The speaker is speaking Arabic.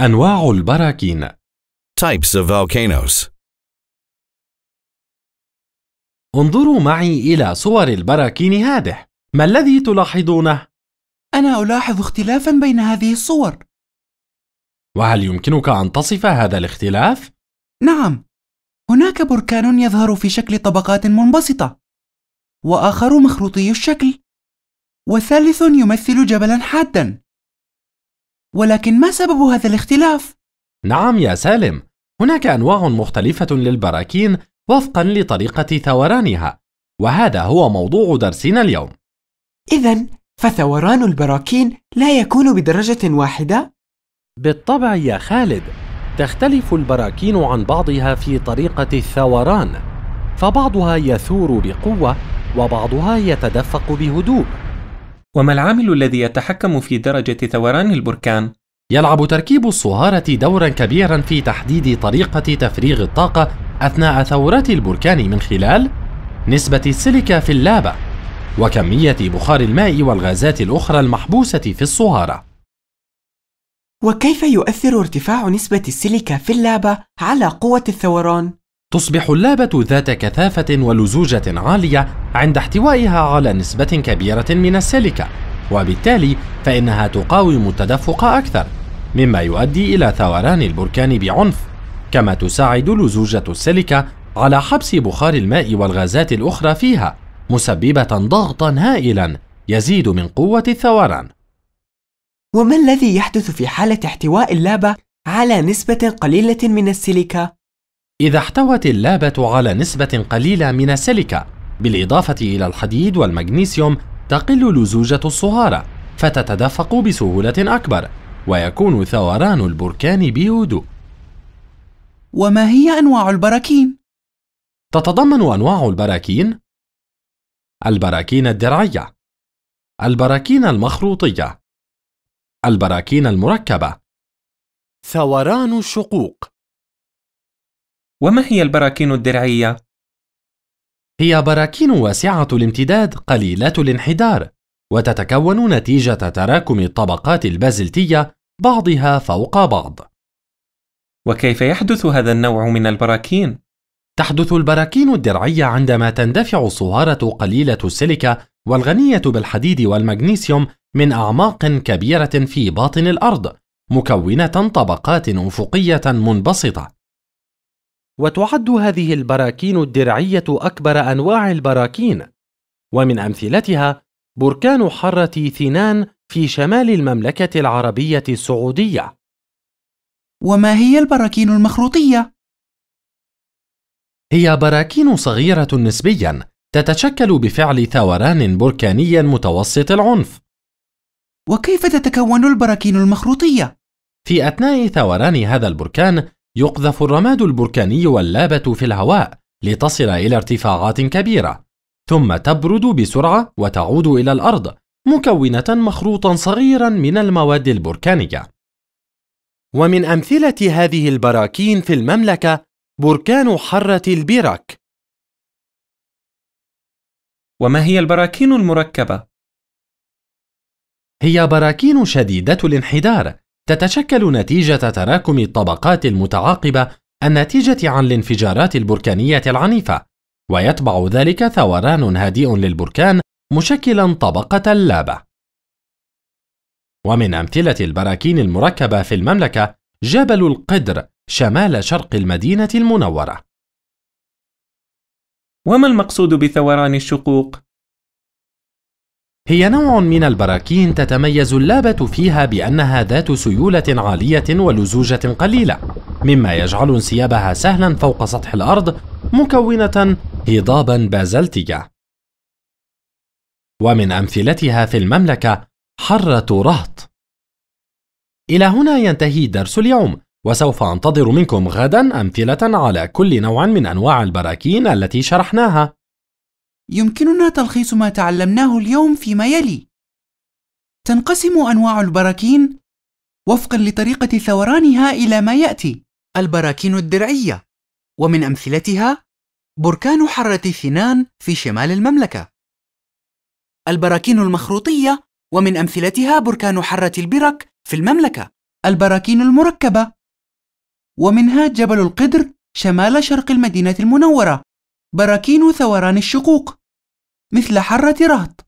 أنواع البراكين Types of volcanoes انظروا معي إلى صور البراكين هذه ما الذي تلاحظونه؟ أنا ألاحظ اختلافا بين هذه الصور وهل يمكنك أن تصف هذا الاختلاف؟ نعم هناك بركان يظهر في شكل طبقات منبسطة وآخر مخروطي الشكل وثالث يمثل جبلا حادا ولكن ما سبب هذا الاختلاف؟ نعم يا سالم هناك أنواع مختلفة للبراكين وفقا لطريقة ثورانها وهذا هو موضوع درسنا اليوم إذا فثوران البراكين لا يكون بدرجة واحدة؟ بالطبع يا خالد تختلف البراكين عن بعضها في طريقة الثوران فبعضها يثور بقوة وبعضها يتدفق بهدوء وما العامل الذي يتحكم في درجة ثوران البركان؟ يلعب تركيب الصهارة دورا كبيرا في تحديد طريقة تفريغ الطاقة أثناء ثورات البركان من خلال نسبة السيليكا في اللابة وكمية بخار الماء والغازات الأخرى المحبوسة في الصهارة. وكيف يؤثر ارتفاع نسبة السيليكا في اللابة على قوة الثوران؟ تصبح اللابة ذات كثافة ولزوجة عالية عند احتوائها على نسبة كبيرة من السيليكا وبالتالي فإنها تقاوم التدفق أكثر مما يؤدي إلى ثوران البركان بعنف كما تساعد لزوجة السيليكا على حبس بخار الماء والغازات الأخرى فيها مسببة ضغطا هائلا يزيد من قوة الثوران وما الذي يحدث في حالة احتواء اللابة على نسبة قليلة من السيليكا إذا احتوت اللابة على نسبة قليلة من السيليكا بالإضافة إلى الحديد والمغنيسيوم تقل لزوجة الصهارة فتتدفق بسهولة أكبر ويكون ثوران البركان بهدوء وما هي أنواع البراكين؟ تتضمن أنواع البراكين البراكين الدرعية البراكين المخروطية البراكين المركبة ثوران الشقوق وما هي البراكين الدرعية؟ هي براكين واسعة الامتداد قليلة الانحدار، وتتكون نتيجة تراكم الطبقات البازلتية بعضها فوق بعض. وكيف يحدث هذا النوع من البراكين؟ تحدث البراكين الدرعية عندما تندفع الصهارة قليلة السيليكا والغنية بالحديد والمغنيسيوم من أعماق كبيرة في باطن الأرض، مكونة طبقات أفقية منبسطة، وتعد هذه البراكين الدرعية أكبر أنواع البراكين ومن أمثلتها بركان حرة ثنان في شمال المملكة العربية السعودية وما هي البراكين المخروطية؟ هي براكين صغيرة نسبيا تتشكل بفعل ثوران بركاني متوسط العنف وكيف تتكون البراكين المخروطية؟ في أثناء ثوران هذا البركان يقذف الرماد البركاني واللابة في الهواء لتصل إلى ارتفاعات كبيرة، ثم تبرد بسرعة وتعود إلى الأرض مكونة مخروطا صغيرا من المواد البركانية. ومن أمثلة هذه البراكين في المملكة بركان حرة البرك. وما هي البراكين المركبة؟ هي براكين شديدة الانحدار تتشكل نتيجة تراكم الطبقات المتعاقبة الناتجة عن الانفجارات البركانية العنيفة، ويتبع ذلك ثوران هادئ للبركان مشكلا طبقة اللابة. ومن أمثلة البراكين المركبة في المملكة جبل القدر شمال شرق المدينة المنورة. وما المقصود بثوران الشقوق؟ هي نوع من البراكين تتميز اللابة فيها بأنها ذات سيولة عالية ولزوجة قليلة، مما يجعل انسيابها سهلا فوق سطح الأرض مكونة هضابا بازلتية. ومن أمثلتها في المملكة حرة رهط. إلى هنا ينتهي درس اليوم، وسوف أنتظر منكم غدا أمثلة على كل نوع من أنواع البراكين التي شرحناها. يمكننا تلخيص ما تعلمناه اليوم فيما يلي تنقسم أنواع البراكين وفقا لطريقة ثورانها إلى ما يأتي البراكين الدرعية ومن أمثلتها بركان حرة سنان في شمال المملكة البراكين المخروطية ومن أمثلتها بركان حرة البرك في المملكة البراكين المركبة ومنها جبل القدر شمال شرق المدينة المنورة براكين ثوران الشقوق مثل حرة رهط